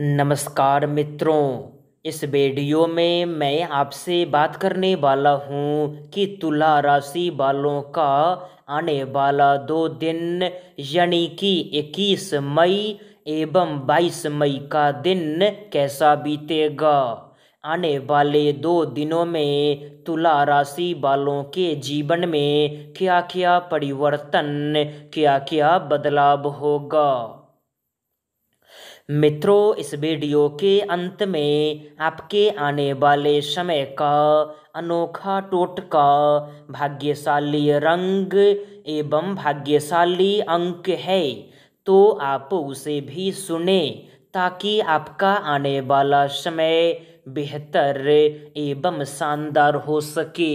नमस्कार मित्रों इस वीडियो में मैं आपसे बात करने वाला हूँ कि तुला राशि वालों का आने वाला दो दिन यानी कि 21 मई एवं 22 मई का दिन कैसा बीतेगा आने वाले दो दिनों में तुला राशि वालों के जीवन में क्या क्या परिवर्तन क्या क्या बदलाव होगा मित्रों इस वीडियो के अंत में आपके आने वाले समय का अनोखा टोटका भाग्यशाली रंग एवं भाग्यशाली अंक है तो आप उसे भी सुने ताकि आपका आने वाला समय बेहतर एवं शानदार हो सके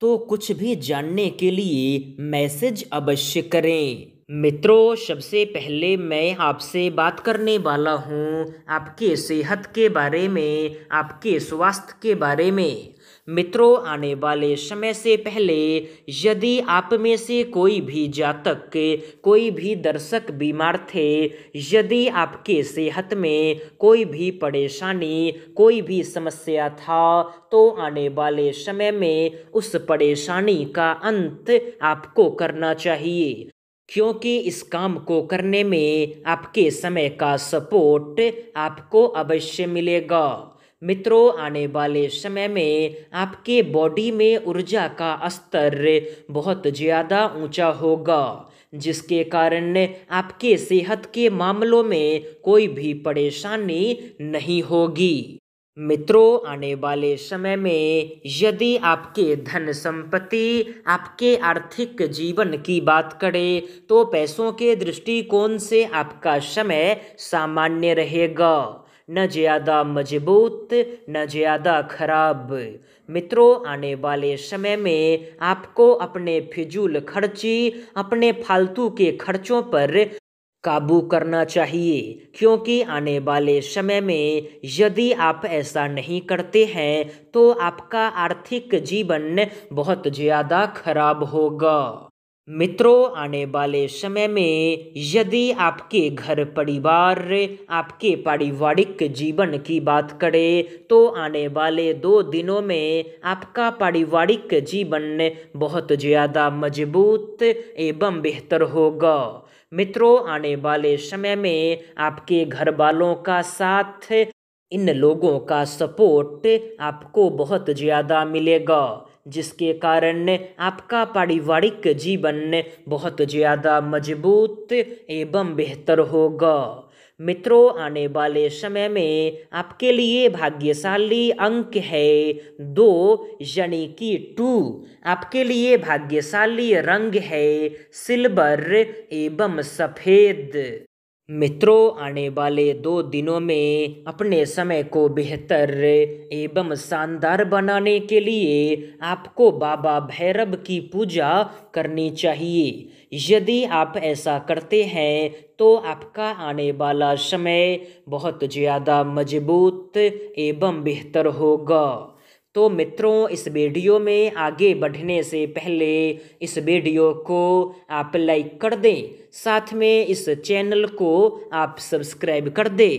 तो कुछ भी जानने के लिए मैसेज अवश्य करें मित्रों सबसे पहले मैं आपसे बात करने वाला हूँ आपके सेहत के बारे में आपके स्वास्थ्य के बारे में मित्रों आने वाले समय से पहले यदि आप में से कोई भी जातक कोई भी दर्शक बीमार थे यदि आपके सेहत में कोई भी परेशानी कोई भी समस्या था तो आने वाले समय में उस परेशानी का अंत आपको करना चाहिए क्योंकि इस काम को करने में आपके समय का सपोर्ट आपको अवश्य मिलेगा मित्रों आने वाले समय में आपके बॉडी में ऊर्जा का स्तर बहुत ज़्यादा ऊंचा होगा जिसके कारण आपके सेहत के मामलों में कोई भी परेशानी नहीं होगी मित्रों आने वाले समय में यदि आपके धन संपत्ति आपके आर्थिक जीवन की बात करें तो पैसों के दृष्टिकोण से आपका समय सामान्य रहेगा न ज़्यादा मजबूत न ज़्यादा खराब मित्रों आने वाले समय में आपको अपने फिजूल खर्ची अपने फालतू के खर्चों पर काबू करना चाहिए क्योंकि आने वाले समय में यदि आप ऐसा नहीं करते हैं तो आपका आर्थिक जीवन बहुत ज़्यादा खराब होगा मित्रों आने वाले समय में यदि आपके घर परिवार आपके पारिवारिक जीवन की बात करें तो आने वाले दो दिनों में आपका पारिवारिक जीवन बहुत ज़्यादा मजबूत एवं बेहतर होगा मित्रों आने वाले समय में आपके घर वालों का साथ इन लोगों का सपोर्ट आपको बहुत ज़्यादा मिलेगा जिसके कारण आपका पारिवारिक जीवन बहुत ज़्यादा मजबूत एवं बेहतर होगा मित्रों आने वाले समय में आपके लिए भाग्यशाली अंक है दो यानी कि टू आपके लिए भाग्यशाली रंग है सिल्वर एवं सफ़ेद मित्रों आने वाले दो दिनों में अपने समय को बेहतर एवं शानदार बनाने के लिए आपको बाबा भैरव की पूजा करनी चाहिए यदि आप ऐसा करते हैं तो आपका आने वाला समय बहुत ज़्यादा मजबूत एवं बेहतर होगा तो मित्रों इस वीडियो में आगे बढ़ने से पहले इस वीडियो को आप लाइक कर दें साथ में इस चैनल को आप सब्सक्राइब कर दें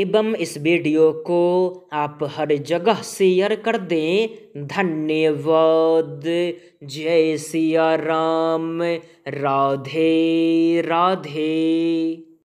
एवं इस वीडियो को आप हर जगह शेयर कर दें धन्यवाद जय सिया राम राधे राधे